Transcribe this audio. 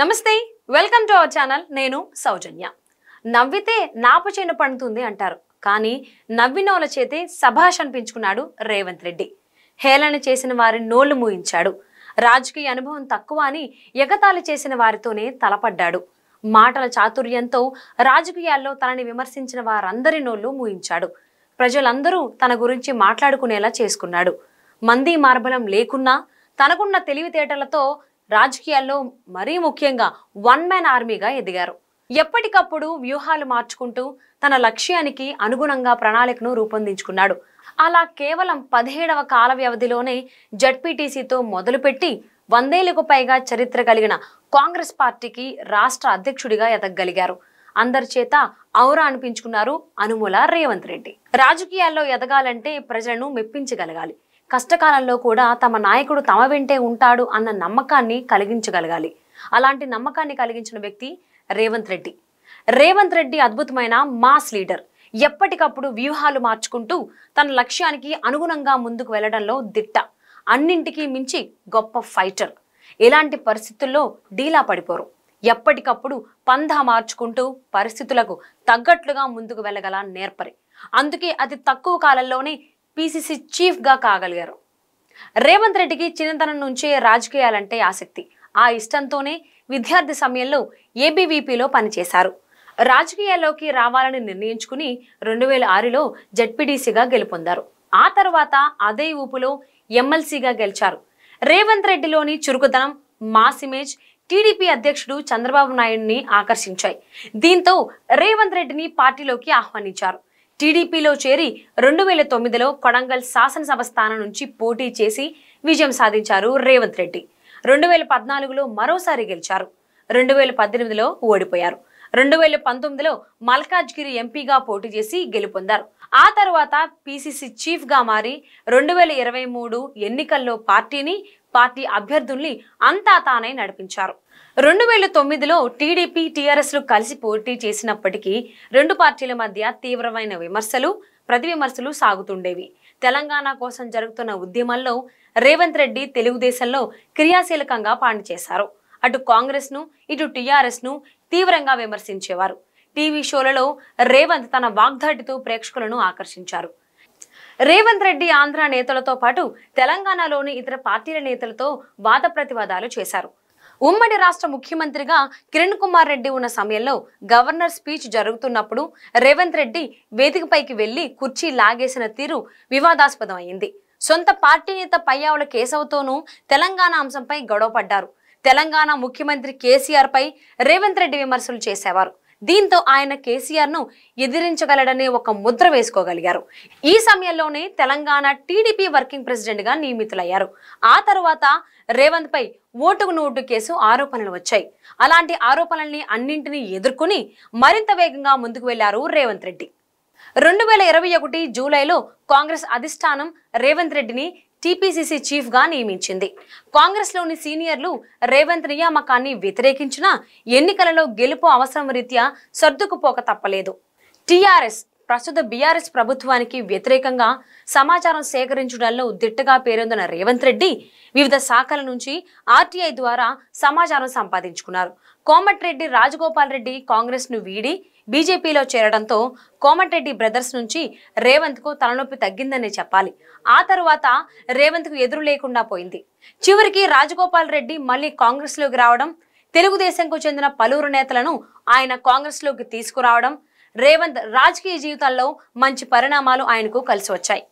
నమస్తే welcome to our channel నేను సౌజన్య నవ్వితే నాపచేను పండుతుంది అంటారు కానీ నవ్వినోల చేతే సభాష్ అనిపించుకున్నాడు రేవంత్ రెడ్డి హేళన చేసిన వారి నోళ్లు మూయించాడు రాజకీయ అనుభవం తక్కువ అని ఎగతాళి చేసిన వారితోనే తలపడ్డాడు మాటల చాతుర్యంతో రాజకీయాల్లో తనని విమర్శించిన వారందరి నోళ్లు మూయించాడు ప్రజలందరూ తన గురించి మాట్లాడుకునేలా చేసుకున్నాడు మంది మార్బలం లేకున్నా తనకున్న తెలివితేటలతో రాజకీయాల్లో మరీ ముఖ్యంగా వన్ మ్యాన్ ఆర్మీగా ఎదిగారు ఎప్పటికప్పుడు వ్యూహాలు మార్చుకుంటూ తన లక్ష్యానికి అనుగుణంగా ప్రణాళికను రూపొందించుకున్నాడు అలా కేవలం పదిహేడవ కాల వ్యవధిలోనే జడ్పీటీసీతో మొదలుపెట్టి వందేళ్లకు పైగా చరిత్ర కలిగిన కాంగ్రెస్ పార్టీకి రాష్ట్ర అధ్యక్షుడిగా ఎదగగలిగారు అందరి చేత ఔరా అనిపించుకున్నారు అనుమూల రేవంత్ రెడ్డి రాజకీయాల్లో ఎదగాలంటే ప్రజలను మెప్పించగలగాలి కష్టకాలంలో కూడా తమ నాయకుడు తమ వెంటే ఉంటాడు అన్న నమ్మకాన్ని కలిగించగలగాలి అలాంటి నమ్మకాన్ని కలిగించిన వ్యక్తి రేవంత్ రెడ్డి రేవంత్ రెడ్డి అద్భుతమైన మాస్ లీడర్ ఎప్పటికప్పుడు వ్యూహాలు మార్చుకుంటూ తన లక్ష్యానికి అనుగుణంగా ముందుకు వెళ్లడంలో దిట్ట అన్నింటికీ మించి గొప్ప ఫైటర్ ఎలాంటి పరిస్థితుల్లో డీలా పడిపోరు ఎప్పటికప్పుడు పంధా మార్చుకుంటూ పరిస్థితులకు తగ్గట్లుగా ముందుకు వెళ్ళగల నేర్పరి అందుకే అతి తక్కువ కాలంలోనే పిసిసి చీఫ్గా కాగలిగారు రేవంత్ రెడ్డికి చిన్నతనం నుంచే రాజకీయాలంటే ఆసక్తి ఆ ఇష్టంతోనే విద్యార్థి సమయంలో ఏబీవీపీలో పనిచేశారు రాజకీయాల్లోకి రావాలని నిర్ణయించుకుని రెండు వేల ఆరులో జడ్పీడీసీగా గెలుపొందారు ఆ తర్వాత అదే ఊపులో ఎమ్మెల్సీగా గెలిచారు రేవంత్ రెడ్డిలోని చురుకుదనం మాస్ ఇమేజ్ టీడీపీ అధ్యక్షుడు చంద్రబాబు నాయుడిని ఆకర్షించాయి దీంతో రేవంత్ రెడ్డిని పార్టీలోకి ఆహ్వానించారు టీడీపీలో చేరి రెండు వేల తొమ్మిదిలో కొడంగల్ శాసనసభ స్థానం నుంచి పోటీ చేసి విజయం సాధించారు రేవంత్ రెడ్డి రెండు వేల పద్నాలుగులో మరోసారి గెలిచారు రెండు వేల పద్దెనిమిదిలో ఓడిపోయారు రెండు వేల పంతొమ్మిదిలో మల్కాజ్గిరి ఎంపీగా పోటీ చేసి గెలుపొందారు ఆ తర్వాత పీసీసీ చీఫ్గా మారి రెండు వేల ఇరవై మూడు ఎన్నికల్లో పార్టీని పార్టీ అభ్యర్థుల్ని అంతా తానే నడిపించారు రెండు వేల తొమ్మిదిలో టీడీపీ టీఆర్ఎస్లు కలిసి పోటీ చేసినప్పటికీ రెండు పార్టీల మధ్య తీవ్రమైన విమర్శలు ప్రతి విమర్శలు సాగుతుండేవి తెలంగాణ కోసం జరుగుతున్న ఉద్యమంలో రేవంత్ రెడ్డి తెలుగుదేశంలో క్రియాశీలకంగా పాండిచేశారు చేశారు అటు కాంగ్రెస్ను ఇటు టీఆర్ఎస్ను తీవ్రంగా విమర్శించేవారు టీవీ షోలలో రేవంత్ తన వాగ్దాటితో ప్రేక్షకులను ఆకర్షించారు రేవంత్ రెడ్డి ఆంధ్ర నేతలతో పాటు తెలంగాణలోని ఇతర పార్టీల నేతలతో వాద ప్రతివాదాలు చేశారు ఉమ్మడి రాష్ట్ర ముఖ్యమంత్రిగా కిరణ్ కుమార్ రెడ్డి ఉన్న సమయంలో గవర్నర్ స్పీచ్ జరుగుతున్నప్పుడు రేవంత్ రెడ్డి వేదికపైకి వెళ్లి కుర్చీ లాగేసిన తీరు వివాదాస్పదమైంది సొంత పార్టీ నేత పయ్యావుల కేశవతోనూ తెలంగాణ అంశంపై గొడవపడ్డారు తెలంగాణ ముఖ్యమంత్రి కేసీఆర్ పై రేవంత్ రెడ్డి విమర్శలు చేసేవారు దీంతో ఆయన కేసీఆర్ ను ఎదిరించగలడనే ఒక ముద్ర వేసుకోగలిగారు ఈ సమయంలోనే తెలంగాణ టీడీపీ వర్కింగ్ ప్రెసిడెంట్ గా నియమితులయ్యారు ఆ తర్వాత రేవంత్ పై ఓటుకు నోటు కేసు ఆరోపణలు వచ్చాయి అలాంటి ఆరోపణల్ని అన్నింటినీ ఎదుర్కొని మరింత వేగంగా ముందుకు వెళ్లారు రేవంత్ రెడ్డి రెండు వేల ఇరవై ఒకటి జూలైలో కాంగ్రెస్ అధిష్టానం రేవంత్ రెడ్డిని టీపీసీసీ గా నియమించింది కాంగ్రెస్ లోని సీనియర్లు రేవంత్ నియామకాన్ని వ్యతిరేకించినా ఎన్నికలలో గెలుపు అవసరం రీత్యా సర్దుకుపోక తప్పలేదు టీఆర్ఎస్ ప్రస్తుత బీఆర్ఎస్ ప్రభుత్వానికి వ్యతిరేకంగా సమాచారం సేకరించడంలో దిట్టగా పేరొందిన రేవంత్ రెడ్డి వివిధ శాఖల నుంచి ఆర్టీఐ ద్వారా సమాచారం సంపాదించుకున్నారు కోమటిరెడ్డి రాజగోపాల్ రెడ్డి కాంగ్రెస్ను వీడి బీజేపీలో చేరడంతో కోమటిరెడ్డి బ్రదర్స్ నుంచి రేవంత్కు తలనొప్పి తగ్గిందనే చెప్పాలి ఆ రేవంత్ రేవంత్కు ఎదురు లేకుండా పోయింది చివరికి రాజగోపాల్ రెడ్డి మళ్ళీ కాంగ్రెస్లోకి రావడం తెలుగుదేశంకు చెందిన పలువురు నేతలను ఆయన కాంగ్రెస్లోకి తీసుకురావడం రేవంత్ రాజకీయ జీవితాల్లో మంచి పరిణామాలు ఆయనకు కలిసి వచ్చాయి